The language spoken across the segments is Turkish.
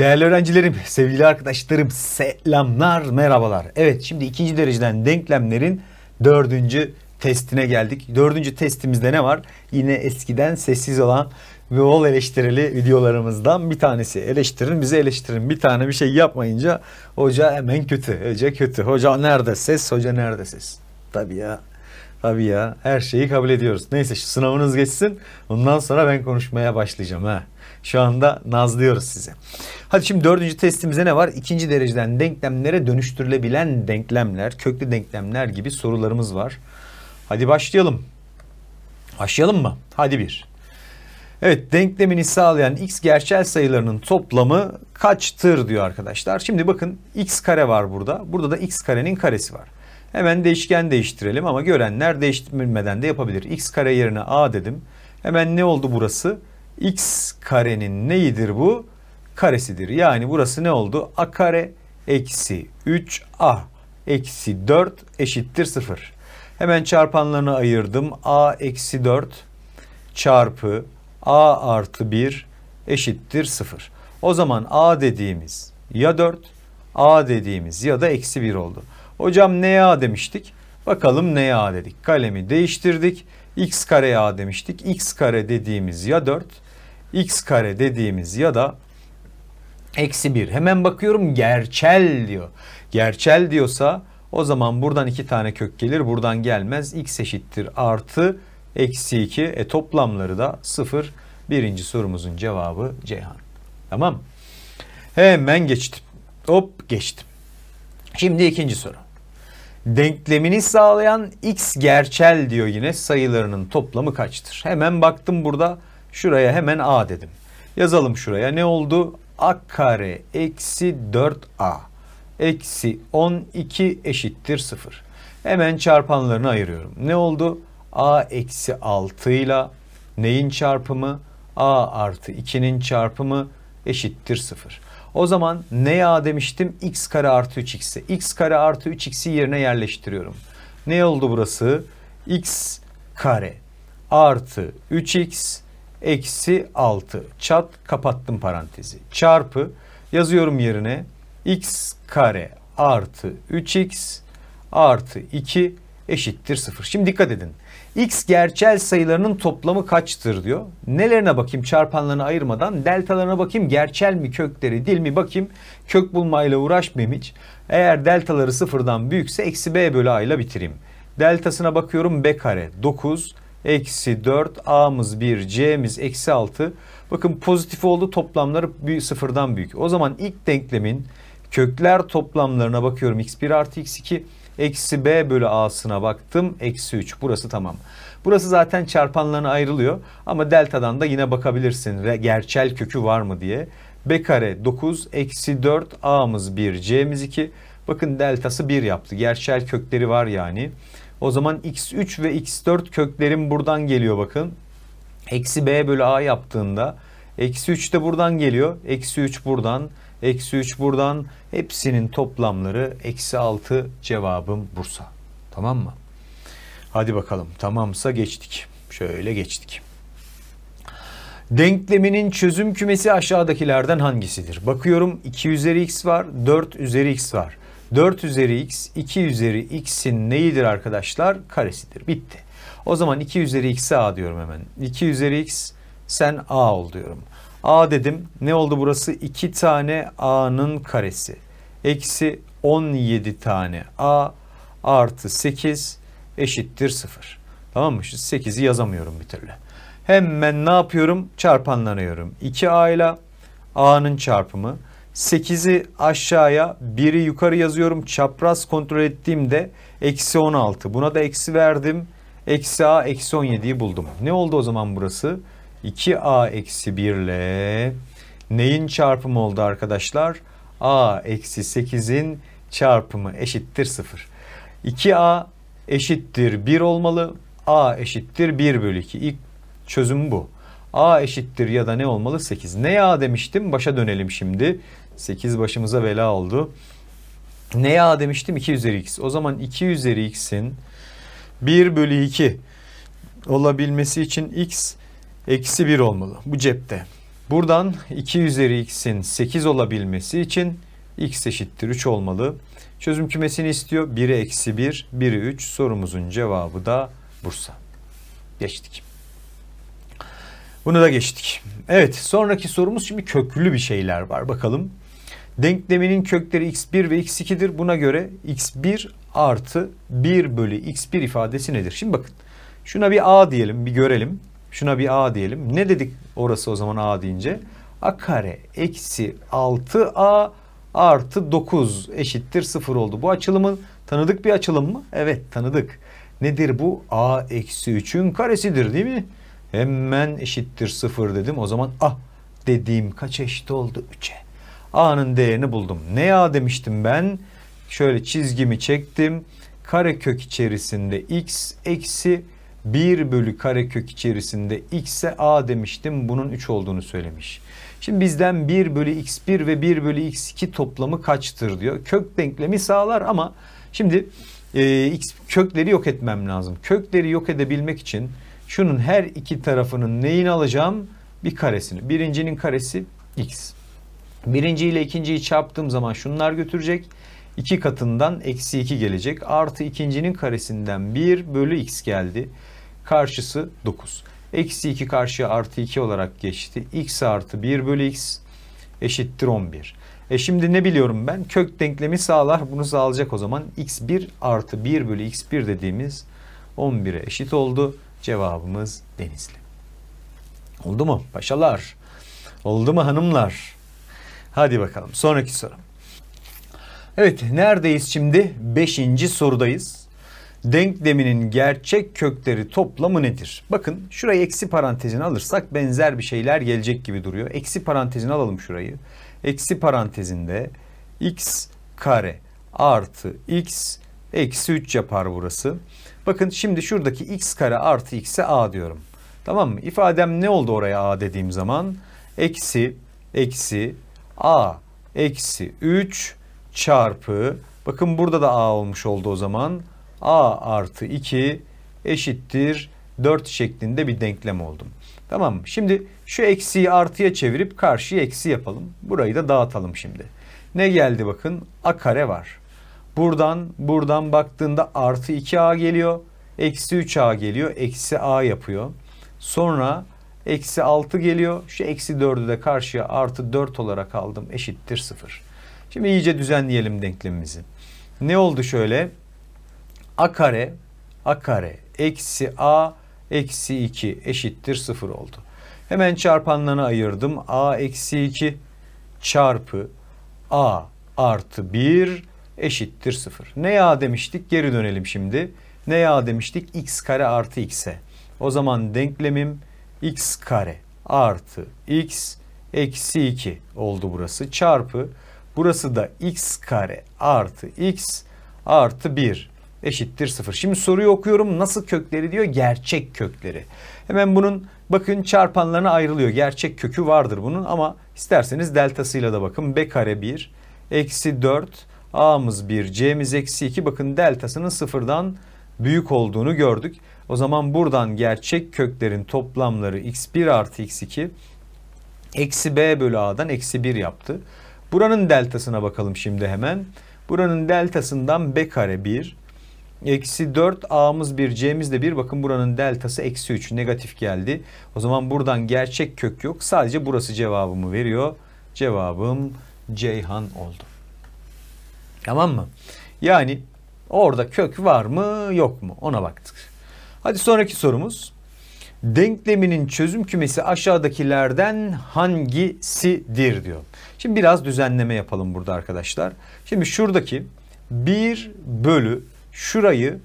Değerli öğrencilerim, sevgili arkadaşlarım, selamlar, merhabalar. Evet, şimdi ikinci dereceden denklemlerin dördüncü testine geldik. Dördüncü testimizde ne var? Yine eskiden sessiz olan ve bol eleştirili videolarımızdan bir tanesi. Eleştirin, bizi eleştirin. Bir tane bir şey yapmayınca hoca hemen kötü, hoca kötü. Hoca nerede ses, hoca nerede ses? Tabii ya. Tabii ya. Her şeyi kabul ediyoruz. Neyse şu sınavınız geçsin. Ondan sonra ben konuşmaya başlayacağım. ha. Şu anda nazlıyoruz sizi. Hadi şimdi dördüncü testimize ne var? İkinci dereceden denklemlere dönüştürülebilen denklemler, köklü denklemler gibi sorularımız var. Hadi başlayalım. Başlayalım mı? Hadi bir. Evet denklemini sağlayan x gerçel sayılarının toplamı kaçtır diyor arkadaşlar. Şimdi bakın x kare var burada. Burada da x karenin karesi var. Hemen değişken değiştirelim ama görenler değiştirmeden de yapabilir. x kare yerine a dedim. Hemen ne oldu burası? x karenin neyidir bu? Karesidir. Yani burası ne oldu? a kare eksi 3a eksi 4 eşittir 0. Hemen çarpanlarını ayırdım. a eksi 4 çarpı a artı 1 eşittir 0. O zaman a dediğimiz ya 4 a dediğimiz ya da eksi 1 oldu. Hocam neye a demiştik? Bakalım neye a dedik. Kalemi değiştirdik. x kare a demiştik. x kare dediğimiz ya 4 x kare dediğimiz ya da eksi 1. Hemen bakıyorum gerçel diyor. Gerçel diyorsa o zaman buradan iki tane kök gelir. Buradan gelmez. x eşittir artı eksi 2. E toplamları da 0. Birinci sorumuzun cevabı Ceyhan. Tamam. Hemen geçtim. Hop geçtim. Şimdi ikinci soru. Denklemini sağlayan x gerçel diyor yine sayılarının toplamı kaçtır? Hemen baktım burada Şuraya hemen A dedim. Yazalım şuraya. Ne oldu? A kare eksi 4A eksi 12 eşittir 0. Hemen çarpanlarını ayırıyorum. Ne oldu? A eksi 6 ile neyin çarpımı? A artı 2'nin çarpımı eşittir 0. O zaman ne A demiştim? X kare artı 3X'e. X kare artı 3X'i yerine yerleştiriyorum. Ne oldu burası? X kare artı 3X eksi 6 çat kapattım parantezi çarpı yazıyorum yerine x kare artı 3x artı 2 eşittir 0. Şimdi dikkat edin. X gerçel sayılarının toplamı kaçtır diyor. Nelerine bakayım çarpanlarını ayırmadan deltalarına bakayım gerçel mi kökleri değil mi bakayım. Kök bulmayla uğraşmayayım hiç. Eğer deltaları sıfırdan büyükse eksi b bölü a ile bitireyim. Deltasına bakıyorum b kare 9 eksi 4 a'mız 1 c'miz eksi 6 bakın pozitif oldu toplamları bir sıfırdan büyük o zaman ilk denklemin kökler toplamlarına bakıyorum x1 artı x2 eksi b bölü a'sına baktım eksi 3 burası tamam burası zaten çarpanlarına ayrılıyor ama deltadan da yine bakabilirsin gerçel kökü var mı diye b kare 9 eksi 4 a'mız 1 c'miz 2 bakın deltası 1 yaptı gerçel kökleri var yani o zaman x3 ve x4 köklerim buradan geliyor bakın. Eksi b bölü a yaptığında eksi 3 de buradan geliyor. Eksi 3 buradan. Eksi 3 buradan. Hepsinin toplamları eksi 6 cevabım Bursa. Tamam mı? Hadi bakalım. Tamamsa geçtik. Şöyle geçtik. Denkleminin çözüm kümesi aşağıdakilerden hangisidir? Bakıyorum 2 üzeri x var, 4 üzeri x var. 4 üzeri x, 2 üzeri x'in neyidir arkadaşlar? Karesidir. Bitti. O zaman 2 üzeri x'e a diyorum hemen. 2 üzeri x sen a ol diyorum. a dedim. Ne oldu burası? 2 tane a'nın karesi. Eksi 17 tane a artı 8 eşittir 0. Tamam mı? Şimdi 8'i yazamıyorum bir türlü. Hemen ne yapıyorum? Çarpanlanıyorum. 2a ile a'nın çarpımı 8'i aşağıya 1'i yukarı yazıyorum. Çapraz kontrol ettiğimde eksi 16. Buna da eksi verdim. Eksi a eksi 17'yi buldum. Ne oldu o zaman burası? 2a eksi 1 ile neyin çarpımı oldu arkadaşlar? a eksi 8'in çarpımı eşittir 0. 2a eşittir 1 olmalı. a eşittir 1 bölü 2. İlk çözüm bu. a eşittir ya da ne olmalı? 8. Ne a demiştim? Başa dönelim şimdi. 8 başımıza bela oldu. Ne ya demiştim? 2 üzeri x. O zaman 2 üzeri x'in 1 bölü 2 olabilmesi için x eksi 1 olmalı. Bu cepte. Buradan 2 üzeri x'in 8 olabilmesi için x eşittir 3 olmalı. Çözüm kümesini istiyor. 1'e eksi 1, 1'e 3. Sorumuzun cevabı da Bursa. Geçtik. Bunu da geçtik. Evet sonraki sorumuz şimdi köklü bir şeyler var. Bakalım Denkleminin kökleri x1 ve x2'dir. Buna göre x1 artı 1 bölü x1 ifadesi nedir? Şimdi bakın şuna bir a diyelim bir görelim. Şuna bir a diyelim. Ne dedik orası o zaman a deyince? a kare eksi 6a artı 9 eşittir 0 oldu. Bu açılımın tanıdık bir açılım mı? Evet tanıdık. Nedir bu? a eksi 3'ün karesidir değil mi? Hemen eşittir 0 dedim. O zaman a dediğim kaç eşit oldu? 3'e. A'nın değerini buldum. Ne A demiştim ben? Şöyle çizgimi çektim. kare kök içerisinde x eksi 1 bölü kare kök içerisinde x'e a demiştim. Bunun 3 olduğunu söylemiş. Şimdi bizden 1 bölü x1 ve 1 bölü x2 toplamı kaçtır diyor. Kök denklemi sağlar ama şimdi e, x kökleri yok etmem lazım. Kökleri yok edebilmek için şunun her iki tarafının neyini alacağım? Bir karesini. Birincinin karesi x. Birinci ile ikinciyi çarptığım zaman şunlar götürecek. 2 katından eksi 2 gelecek. Artı ikincinin karesinden 1 bölü x geldi. Karşısı 9. Eksi 2 karşıya artı 2 olarak geçti. x artı 1 bölü x eşittir 11. E şimdi ne biliyorum ben? Kök denklemi sağlar. Bunu sağlayacak o zaman. x1 artı 1 bölü x1 dediğimiz 11'e eşit oldu. Cevabımız Denizli. Oldu mu paşalar? Oldu mu hanımlar? Hadi bakalım sonraki soru. Evet neredeyiz şimdi? Beşinci sorudayız. Denkleminin gerçek kökleri toplamı nedir? Bakın şurayı eksi parantezin alırsak benzer bir şeyler gelecek gibi duruyor. Eksi parantezin alalım şurayı. Eksi parantezinde x kare artı x eksi 3 yapar burası. Bakın şimdi şuradaki x kare artı x'e a diyorum. Tamam mı? İfadem ne oldu oraya a dediğim zaman? Eksi, eksi, a eksi 3 çarpı bakın burada da a olmuş oldu o zaman a artı 2 eşittir 4 şeklinde bir denklem oldum. Tamam Şimdi şu eksiyi artıya çevirip karşıya eksi yapalım. Burayı da dağıtalım şimdi. Ne geldi bakın? A kare var. Buradan buradan baktığında artı 2A geliyor. Eksi 3A geliyor. Eksi A yapıyor. Sonra Eksi 6 geliyor. Şu eksi 4'ü de karşıya artı 4 olarak aldım. Eşittir 0. Şimdi iyice düzenleyelim denklemimizi. Ne oldu şöyle? A kare A kare eksi A eksi 2 eşittir 0 oldu. Hemen çarpanlarını ayırdım. A eksi 2 çarpı A artı 1 eşittir 0. Ne ya demiştik? Geri dönelim şimdi. Ne ya demiştik? X kare artı X'e. O zaman denklemim x kare artı x eksi 2 oldu burası. Çarpı burası da x kare artı x artı 1 eşittir 0. Şimdi soruyu okuyorum. Nasıl kökleri diyor? Gerçek kökleri. Hemen bunun bakın çarpanlarına ayrılıyor. Gerçek kökü vardır bunun ama isterseniz deltasıyla da bakın. b kare 1 eksi 4 a'mız 1 c'miz eksi 2 bakın deltasının sıfırdan büyük olduğunu gördük. O zaman buradan gerçek köklerin toplamları x1 artı x2 eksi b bölü a'dan eksi 1 yaptı. Buranın deltasına bakalım şimdi hemen. Buranın deltasından b kare 1 eksi 4 a'mız 1 c'miz de 1 bakın buranın deltası eksi 3 negatif geldi. O zaman buradan gerçek kök yok sadece burası cevabımı veriyor. Cevabım Ceyhan oldu. Tamam mı? Yani orada kök var mı yok mu ona baktık. Hadi sonraki sorumuz. Denkleminin çözüm kümesi aşağıdakilerden hangisidir diyor. Şimdi biraz düzenleme yapalım burada arkadaşlar. Şimdi şuradaki 1 bölü şurayı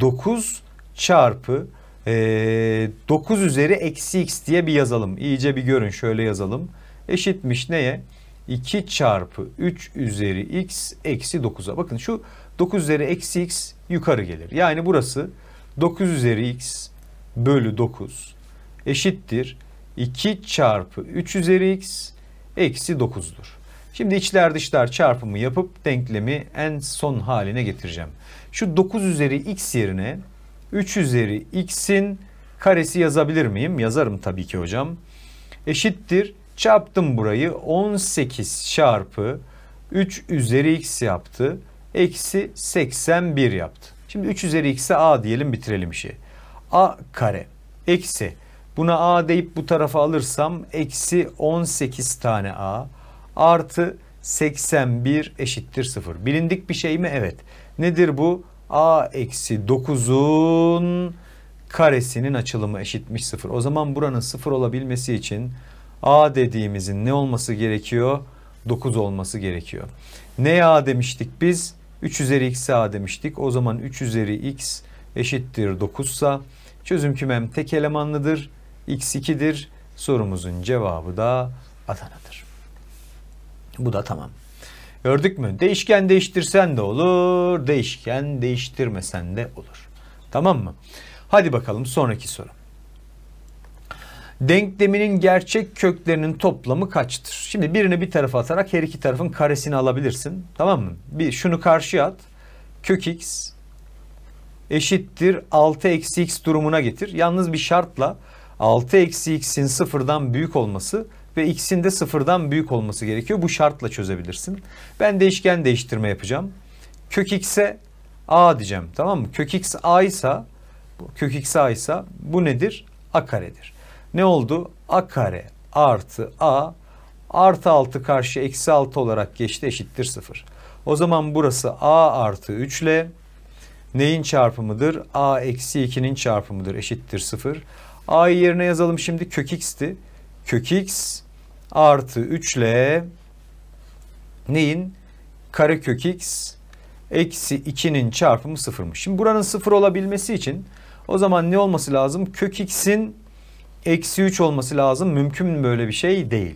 9 çarpı 9 e, üzeri eksi x diye bir yazalım. İyice bir görün şöyle yazalım. Eşitmiş neye? 2 çarpı 3 üzeri x eksi 9'a. Bakın şu 9 üzeri eksi x yukarı gelir. Yani burası 9 üzeri x bölü 9 eşittir 2 çarpı 3 üzeri x eksi 9'dur. Şimdi içler dışlar çarpımı yapıp denklemi en son haline getireceğim. Şu 9 üzeri x yerine 3 üzeri x'in karesi yazabilir miyim? Yazarım tabii ki hocam. Eşittir. Çarptım burayı 18 çarpı 3 üzeri x yaptı. Eksi 81 yaptı. Şimdi 3 üzeri x'e a diyelim bitirelim işi. a kare eksi buna a deyip bu tarafa alırsam eksi 18 tane a artı 81 eşittir 0. Bilindik bir şey mi? Evet. Nedir bu? a eksi 9'un karesinin açılımı eşitmiş 0. O zaman buranın 0 olabilmesi için a dediğimizin ne olması gerekiyor? 9 olması gerekiyor. Ne a demiştik biz? 3 üzeri x'e a demiştik. O zaman 3 üzeri x eşittir 9 sa çözüm kümem tek elemanlıdır. x2'dir. Sorumuzun cevabı da Adana'dır. Bu da tamam. Gördük mü? Değişken değiştirsen de olur, değişken değiştirmesen de olur. Tamam mı? Hadi bakalım sonraki soru. Denkleminin gerçek köklerinin toplamı kaçtır? Şimdi birini bir tarafa atarak her iki tarafın karesini alabilirsin. Tamam mı? Bir şunu karşıya at. Kök x eşittir 6 eksi x durumuna getir. Yalnız bir şartla 6 eksi x'in sıfırdan büyük olması ve x'in de sıfırdan büyük olması gerekiyor. Bu şartla çözebilirsin. Ben değişken değiştirme yapacağım. Kök x'e a diyeceğim tamam mı? Kök x a ise kök x a ise bu nedir? a karedir. Ne oldu? A kare artı A artı 6 karşı eksi 6 olarak geçti eşittir 0. O zaman burası A artı 3 ile neyin çarpımıdır? A eksi 2'nin çarpımıdır eşittir 0. A'yı yerine yazalım şimdi kök x'ti. Kök x artı 3 ile neyin? Kare kök x eksi 2'nin çarpımı 0'mış. Şimdi buranın 0 olabilmesi için o zaman ne olması lazım? Kök x'in eksi 3 olması lazım. Mümkün mü böyle bir şey? Değil.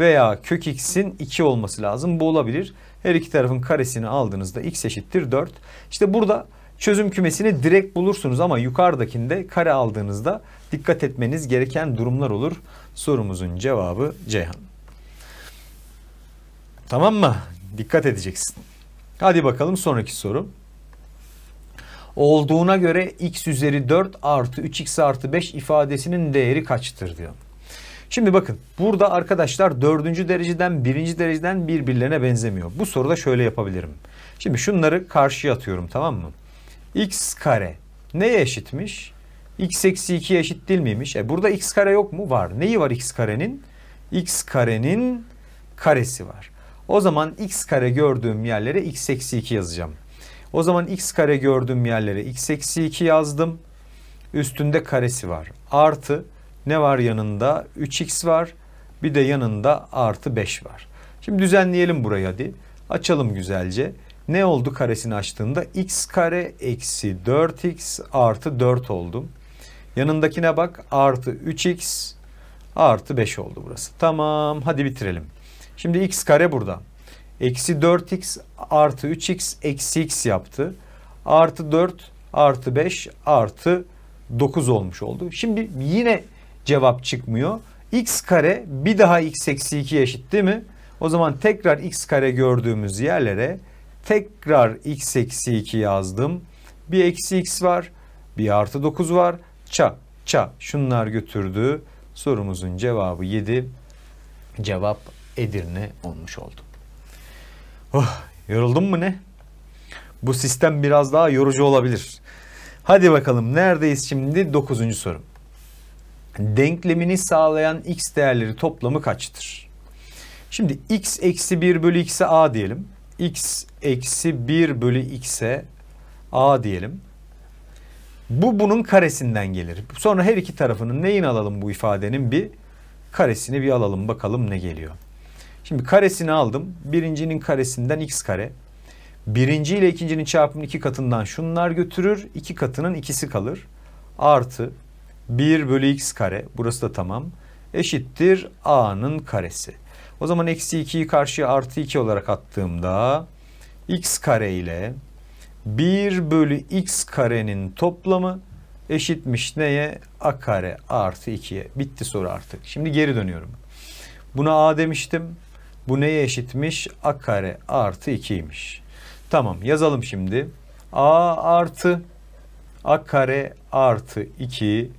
Veya kök x'in 2 olması lazım. Bu olabilir. Her iki tarafın karesini aldığınızda x eşittir 4. İşte burada çözüm kümesini direkt bulursunuz ama yukarıdakinde kare aldığınızda dikkat etmeniz gereken durumlar olur. Sorumuzun cevabı Ceyhan. Tamam mı? Dikkat edeceksin. Hadi bakalım sonraki soru olduğuna göre x üzeri 4 artı 3x artı 5 ifadesinin değeri kaçtır diyor. Şimdi bakın burada arkadaşlar dördüncü dereceden birinci dereceden birbirlerine benzemiyor. Bu soruda şöyle yapabilirim. Şimdi şunları karşıya atıyorum tamam mı? x kare neye eşitmiş? x eksi 2 eşit değil miymiş? E burada x kare yok mu? Var. Neyi var x karenin? x karenin karesi var. O zaman x kare gördüğüm yerlere x eksi 2 yazacağım. O zaman x kare gördüğüm yerlere x eksi 2 yazdım. Üstünde karesi var. Artı ne var yanında? 3x var. Bir de yanında artı 5 var. Şimdi düzenleyelim burayı hadi. Açalım güzelce. Ne oldu karesini açtığında? x kare eksi 4x artı 4 oldum. Yanındakine bak artı 3x artı 5 oldu burası. Tamam hadi bitirelim. Şimdi x kare burada. Eksi 4x artı 3x eksi x yaptı. Artı 4 artı 5 artı 9 olmuş oldu. Şimdi yine cevap çıkmıyor. x kare bir daha x eksi 2 eşit değil mi? O zaman tekrar x kare gördüğümüz yerlere tekrar x eksi 2 yazdım. Bir eksi x var. Bir artı 9 var. Ça ça şunlar götürdü. Sorumuzun cevabı 7. Cevap Edirne olmuş oldu. Oh, yoruldun mu ne? Bu sistem biraz daha yorucu olabilir. Hadi bakalım neredeyiz şimdi? Dokuzuncu sorum. Denklemini sağlayan x değerleri toplamı kaçtır? Şimdi x eksi 1 bölü x'e a diyelim. x eksi 1 bölü x'e a diyelim. Bu bunun karesinden gelir. Sonra her iki tarafının neyin alalım bu ifadenin bir karesini bir alalım bakalım ne geliyor. Şimdi karesini aldım. Birincinin karesinden x kare. Birinci ile ikincinin çarpımının iki katından şunlar götürür. iki katının ikisi kalır. Artı 1 bölü x kare. Burası da tamam. Eşittir a'nın karesi. O zaman eksi 2'yi karşıya artı 2 olarak attığımda x kare ile 1 bölü x karenin toplamı eşitmiş neye? a kare artı 2'ye. Bitti soru artık. Şimdi geri dönüyorum. Buna a demiştim. Bu neye eşitmiş? A kare artı 2'ymiş. Tamam yazalım şimdi. A artı A kare artı 2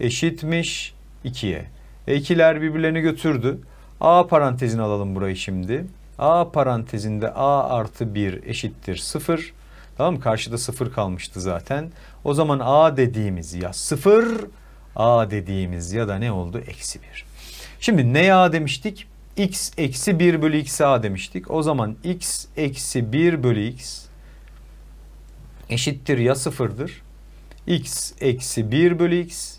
eşitmiş 2'ye. Ekiler birbirlerini götürdü. A parantezini alalım burayı şimdi. A parantezinde A artı 1 eşittir 0. Tamam mı? Karşıda 0 kalmıştı zaten. O zaman A dediğimiz ya 0 A dediğimiz ya da ne oldu? Eksi 1. Şimdi ne A demiştik? x eksi 1 bölü x a demiştik. O zaman x eksi 1 bölü x eşittir ya sıfırdır. x eksi 1 bölü x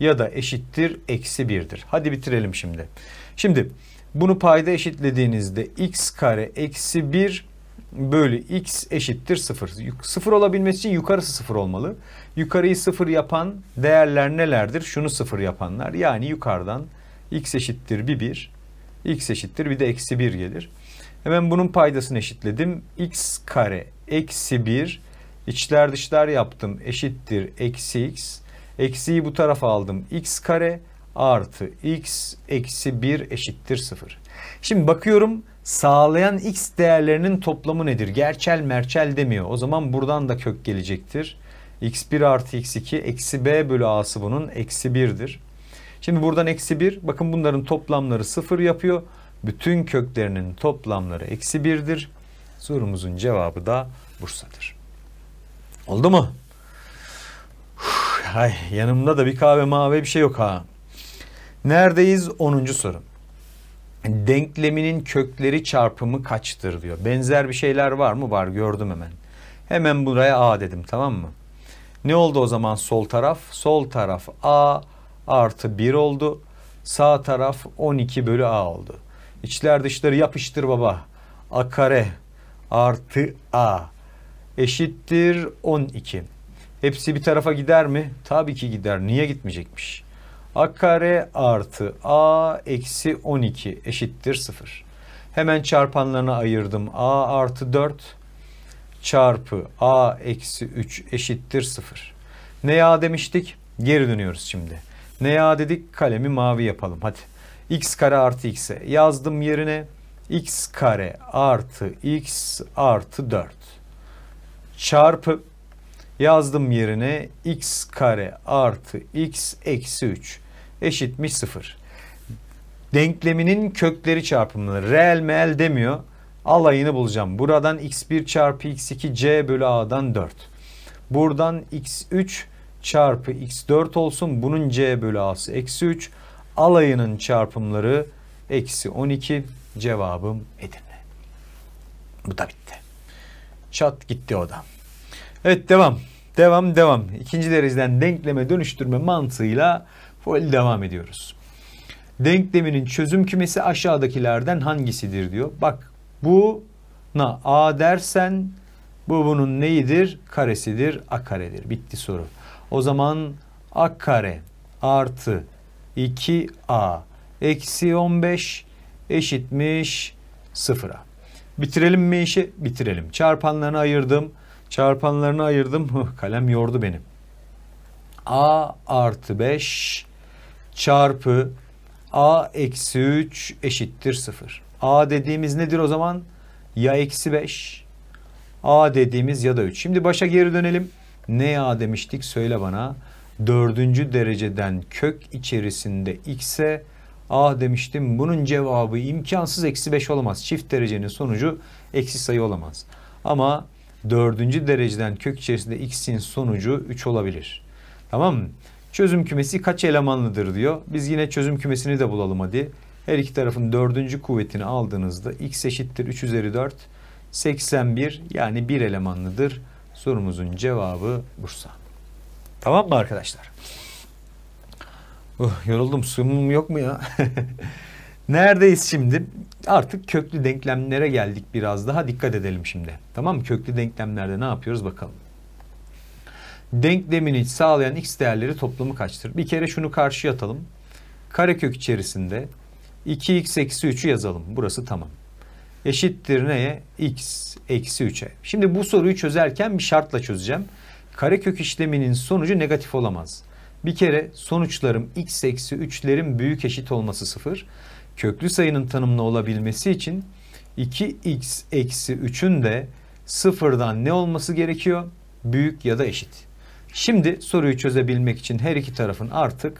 ya da eşittir eksi 1'dir. Hadi bitirelim şimdi. Şimdi bunu payda eşitlediğinizde x kare eksi 1 bölü x eşittir sıfır. Sıfır olabilmesi için yukarısı sıfır olmalı. Yukarıyı sıfır yapan değerler nelerdir? Şunu sıfır yapanlar. Yani yukarıdan x eşittir bir 1 x eşittir bir de eksi 1 gelir. Hemen bunun paydasını eşitledim. x kare eksi 1 içler dışlar yaptım eşittir eksi x. Eksiyi bu tarafa aldım x kare artı x eksi 1 eşittir 0. Şimdi bakıyorum sağlayan x değerlerinin toplamı nedir? Gerçel merçel demiyor. O zaman buradan da kök gelecektir. x1 artı x2 eksi b bölü a'sı bunun eksi 1'dir. Şimdi buradan eksi 1. Bakın bunların toplamları 0 yapıyor. Bütün köklerinin toplamları eksi 1'dir. Sorumuzun cevabı da Bursa'dır. Oldu mu? ay, yanımda da bir kahve mavi bir şey yok ha. Neredeyiz? 10. soru. Denkleminin kökleri çarpımı kaçtır diyor. Benzer bir şeyler var mı? Var gördüm hemen. Hemen buraya A dedim tamam mı? Ne oldu o zaman sol taraf? Sol taraf A artı 1 oldu. Sağ taraf 12 bölü a oldu. İçler dışları yapıştır baba. a kare artı a eşittir 12. Hepsi bir tarafa gider mi? Tabii ki gider. Niye gitmeyecekmiş? a kare artı a eksi 12 eşittir 0. Hemen çarpanlarına ayırdım. a artı 4 çarpı a eksi 3 eşittir 0. Ne a demiştik? Geri dönüyoruz şimdi. Ne ya dedik kalemi mavi yapalım hadi. x kare artı x'e yazdım yerine x kare artı x artı 4 çarpı yazdım yerine x kare artı x eksi 3 eşitmiş 0. Denkleminin kökleri çarpımları reel meel demiyor. Alayını bulacağım. Buradan x1 çarpı x2 c bölü a'dan 4. Buradan x3 çarpı x4 olsun. Bunun c bölü a'sı eksi 3. Alayının çarpımları eksi 12. Cevabım Edirne. Bu da bitti. Çat gitti o da. Evet devam. Devam devam. İkinci dereceden denkleme dönüştürme mantığıyla full devam ediyoruz. Denkleminin çözüm kümesi aşağıdakilerden hangisidir diyor. Bak bu na a dersen bu bunun neyidir? Karesidir, a karedir. Bitti soru. O zaman a kare artı 2a eksi 15 eşitmiş sıfıra. Bitirelim mi işi? Bitirelim. Çarpanlarını ayırdım. Çarpanlarını ayırdım. Kalem yordu benim. a artı 5 çarpı a eksi 3 eşittir sıfır. a dediğimiz nedir o zaman? Ya eksi 5 a dediğimiz ya da 3. Şimdi başa geri dönelim. Ne ya demiştik söyle bana. Dördüncü dereceden kök içerisinde x'e ah demiştim bunun cevabı imkansız eksi 5 olamaz. Çift derecenin sonucu eksi sayı olamaz. Ama dördüncü dereceden kök içerisinde x'in sonucu 3 olabilir. Tamam mı? Çözüm kümesi kaç elemanlıdır diyor. Biz yine çözüm kümesini de bulalım hadi. Her iki tarafın dördüncü kuvvetini aldığınızda x eşittir 3 üzeri 4. 81 yani 1 elemanlıdır. Sorumuzun cevabı Bursa. Tamam mı arkadaşlar? Oh, yoruldum. Suyum yok mu ya? Neredeyiz şimdi? Artık köklü denklemlere geldik biraz daha. Dikkat edelim şimdi. Tamam mı? Köklü denklemlerde ne yapıyoruz bakalım. Denklemini sağlayan x değerleri toplamı kaçtır? Bir kere şunu karşıya atalım. Karekök içerisinde 2x eksi 3'ü yazalım. Burası tamam eşittir neye? x eksi 3'e. Şimdi bu soruyu çözerken bir şartla çözeceğim. Karekök işleminin sonucu negatif olamaz. Bir kere sonuçlarım x eksi 3'lerin büyük eşit olması 0. Köklü sayının tanımlı olabilmesi için 2x eksi 3'ün de sıfırdan ne olması gerekiyor? Büyük ya da eşit. Şimdi soruyu çözebilmek için her iki tarafın artık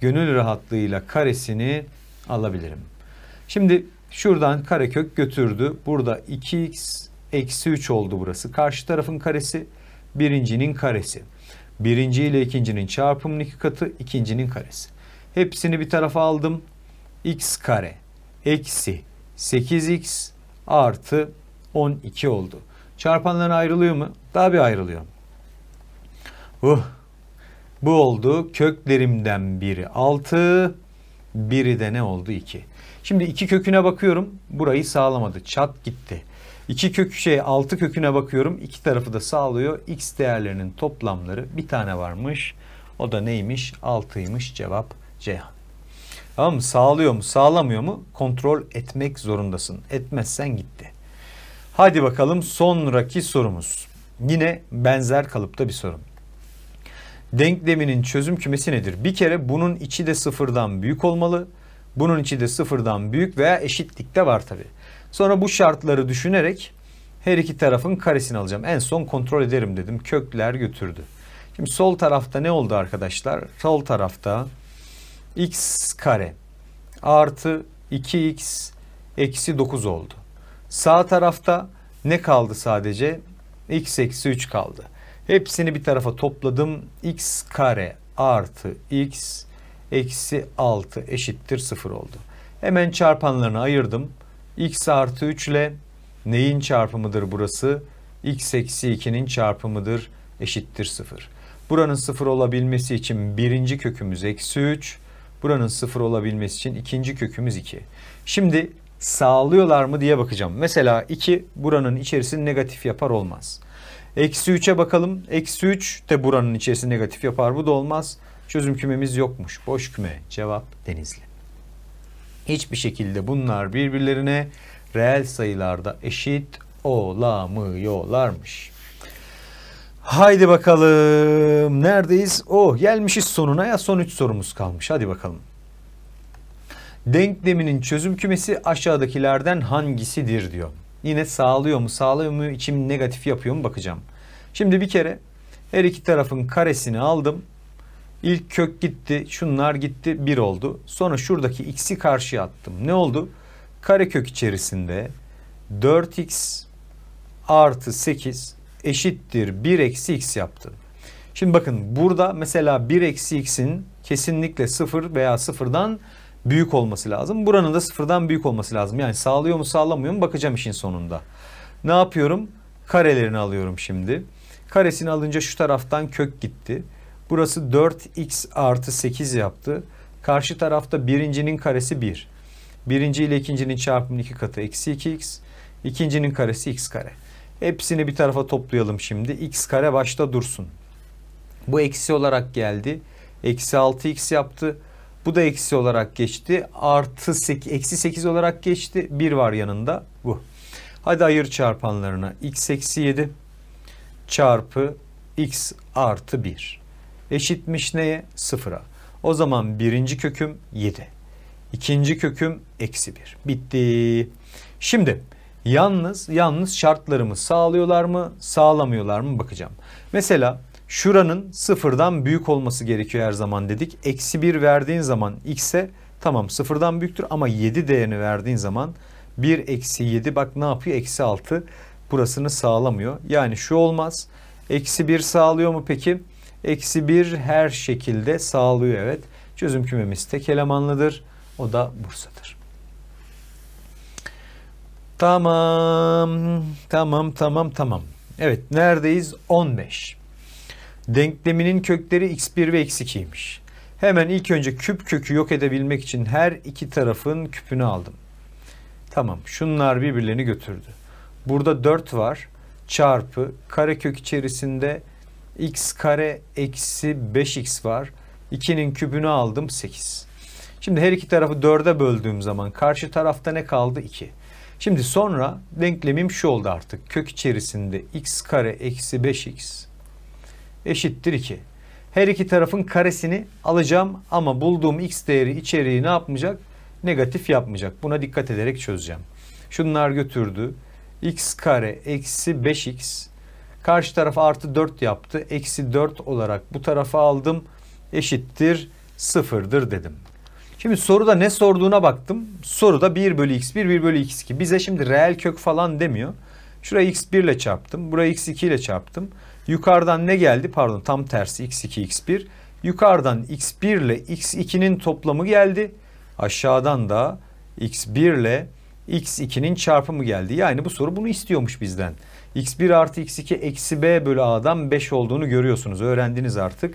gönül rahatlığıyla karesini alabilirim. Şimdi Şuradan karekök götürdü. Burada 2x eksi 3 oldu burası. Karşı tarafın karesi birincinin karesi. Birinci ile ikincinin çarpımının iki katı ikincinin karesi. Hepsini bir tarafa aldım. x kare eksi 8x artı 12 oldu. Çarpanlar ayrılıyor mu? Daha bir ayrılıyor. Uh, bu oldu. Köklerimden biri 6, biri de ne oldu? iki. Şimdi iki köküne bakıyorum. Burayı sağlamadı. Çat gitti. İki kök şey altı köküne bakıyorum. iki tarafı da sağlıyor. X değerlerinin toplamları bir tane varmış. O da neymiş? Altıymış cevap Ceyhan. Tamam mı? Sağlıyor mu sağlamıyor mu kontrol etmek zorundasın. Etmezsen gitti. Hadi bakalım sonraki sorumuz. Yine benzer kalıpta bir sorum denkleminin çözüm kümesi nedir? Bir kere bunun içi de sıfırdan büyük olmalı. Bunun içi de sıfırdan büyük veya eşitlikte var tabi. Sonra bu şartları düşünerek her iki tarafın karesini alacağım. En son kontrol ederim dedim. Kökler götürdü. Şimdi sol tarafta ne oldu arkadaşlar? Sol tarafta x kare artı 2x eksi 9 oldu. Sağ tarafta ne kaldı sadece? x eksi 3 kaldı. Hepsini bir tarafa topladım. x kare artı x eksi 6 eşittir 0 oldu. Hemen çarpanlarını ayırdım. x artı 3 ile neyin çarpımıdır burası? x eksi 2'nin çarpımıdır eşittir 0. Buranın 0 olabilmesi için birinci kökümüz eksi 3. Buranın 0 olabilmesi için ikinci kökümüz 2. Şimdi sağlıyorlar mı diye bakacağım. Mesela 2 buranın içerisini negatif yapar olmaz. Eksi 3'e bakalım. Eksi 3 de buranın içerisinde negatif yapar. Bu da olmaz. Çözüm kümemiz yokmuş. Boş küme. Cevap denizli. Hiçbir şekilde bunlar birbirlerine reel sayılarda eşit olamıyorlarmış. Haydi bakalım. Neredeyiz? Oh gelmişiz sonuna ya son 3 sorumuz kalmış. Hadi bakalım. Denkleminin çözüm kümesi aşağıdakilerden hangisidir diyor yine sağlıyor mu sağlıyor mu içim negatif yapıyor mu bakacağım. Şimdi bir kere her iki tarafın karesini aldım. İlk kök gitti şunlar gitti bir oldu. Sonra şuradaki x'i karşıya attım. Ne oldu? Karekök içerisinde 4x artı 8 eşittir 1 eksi x yaptı. Şimdi bakın burada mesela 1 eksi x'in kesinlikle 0 veya 0'dan büyük olması lazım. Buranın da sıfırdan büyük olması lazım. Yani sağlıyor mu sağlamıyor mu bakacağım işin sonunda. Ne yapıyorum? Karelerini alıyorum şimdi. Karesini alınca şu taraftan kök gitti. Burası 4x artı 8 yaptı. Karşı tarafta birincinin karesi 1. Birinci ile ikincinin çarpımının iki katı eksi 2x. İkincinin karesi x kare. Hepsini bir tarafa toplayalım şimdi. x kare başta dursun. Bu eksi olarak geldi. Eksi 6x yaptı. Bu da eksi olarak geçti. Artı 8, eksi 8 olarak geçti. 1 var yanında bu. Hadi ayır çarpanlarına. x eksi 7 çarpı x artı 1. Eşitmiş neye? Sıfıra. O zaman birinci köküm 7. İkinci köküm eksi 1. Bitti. Şimdi yalnız yalnız şartlarımı sağlıyorlar mı sağlamıyorlar mı bakacağım. Mesela Şuranın sıfırdan büyük olması gerekiyor her zaman dedik. Eksi 1 verdiğin zaman x'e tamam sıfırdan büyüktür ama 7 değerini verdiğin zaman 1 eksi 7 bak ne yapıyor? Eksi 6 burasını sağlamıyor. Yani şu olmaz. Eksi 1 sağlıyor mu peki? Eksi 1 her şekilde sağlıyor evet. Çözüm kümemiz tek elemanlıdır. O da Bursa'dır. Tamam. Tamam tamam tamam. Evet neredeyiz? 15. Denkleminin kökleri x1 ve x2'ymiş. Hemen ilk önce küp kökü yok edebilmek için her iki tarafın küpünü aldım. Tamam şunlar birbirlerini götürdü. Burada 4 var çarpı karekök içerisinde x kare eksi 5x var. 2'nin kübünü aldım 8. Şimdi her iki tarafı 4'e böldüğüm zaman karşı tarafta ne kaldı? 2. Şimdi sonra denklemim şu oldu artık. Kök içerisinde x kare eksi 5x eşittir 2. Her iki tarafın karesini alacağım ama bulduğum x değeri içeriği ne yapmayacak? Negatif yapmayacak. Buna dikkat ederek çözeceğim. Şunlar götürdü. x kare eksi 5x. Karşı taraf artı 4 yaptı. Eksi 4 olarak bu tarafa aldım. Eşittir sıfırdır dedim. Şimdi soruda ne sorduğuna baktım. Soruda 1 bölü x1, 1 bölü x2. Bize şimdi reel kök falan demiyor. Şuraya x1 ile çarptım. buraya x2 ile çarptım. Yukarıdan ne geldi? Pardon tam tersi x2 x1. Yukarıdan x1 ile x2'nin toplamı geldi. Aşağıdan da x1 ile x2'nin çarpımı geldi. Yani bu soru bunu istiyormuş bizden. x1 artı x2 eksi b bölü a'dan 5 olduğunu görüyorsunuz. Öğrendiniz artık.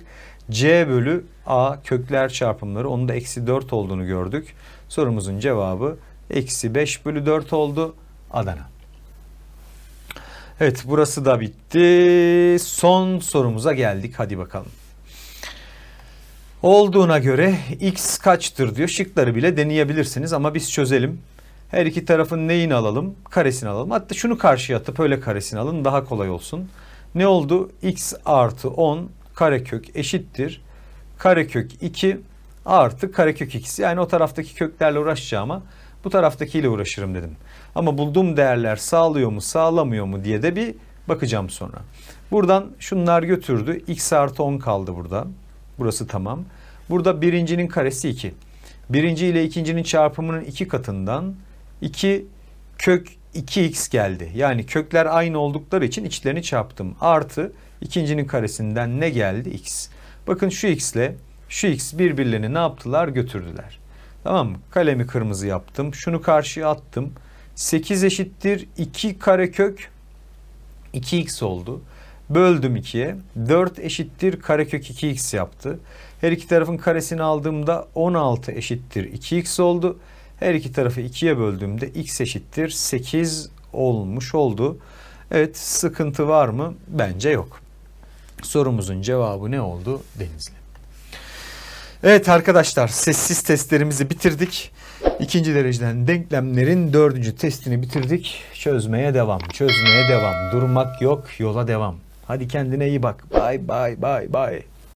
c bölü a kökler çarpımları onun da eksi 4 olduğunu gördük. Sorumuzun cevabı eksi 5 bölü 4 oldu Adana. Evet burası da bitti. Son sorumuza geldik. Hadi bakalım. Olduğuna göre x kaçtır diyor. Şıkları bile deneyebilirsiniz ama biz çözelim. Her iki tarafın neyini alalım? Karesini alalım. Hatta şunu karşıya atıp öyle karesini alın daha kolay olsun. Ne oldu? x artı 10 karekök eşittir. Karekök 2 artı karekök x. Yani o taraftaki köklerle uğraşacağıma bu taraftakiyle uğraşırım dedim. Ama bulduğum değerler sağlıyor mu sağlamıyor mu diye de bir bakacağım sonra. Buradan şunlar götürdü. X artı 10 kaldı burada. Burası tamam. Burada birincinin karesi 2. Birinci ile ikincinin çarpımının iki katından 2 kök 2x geldi. Yani kökler aynı oldukları için içlerini çarptım. Artı ikincinin karesinden ne geldi? x. Bakın şu x ile şu x birbirlerini ne yaptılar? Götürdüler. Tamam mı? Kalemi kırmızı yaptım. Şunu karşıya attım. 8 eşittir 2 karekök 2x oldu. Böldüm 2'ye. 4 eşittir karekök 2x yaptı. Her iki tarafın karesini aldığımda 16 eşittir 2x oldu. Her iki tarafı 2'ye böldüğümde x eşittir 8 olmuş oldu. Evet sıkıntı var mı? Bence yok. Sorumuzun cevabı ne oldu Denizli? Evet arkadaşlar sessiz testlerimizi bitirdik. İkinci dereceden denklemlerin dördüncü testini bitirdik. Çözmeye devam, çözmeye devam. Durmak yok, yola devam. Hadi kendine iyi bak. Bay bay bay bay.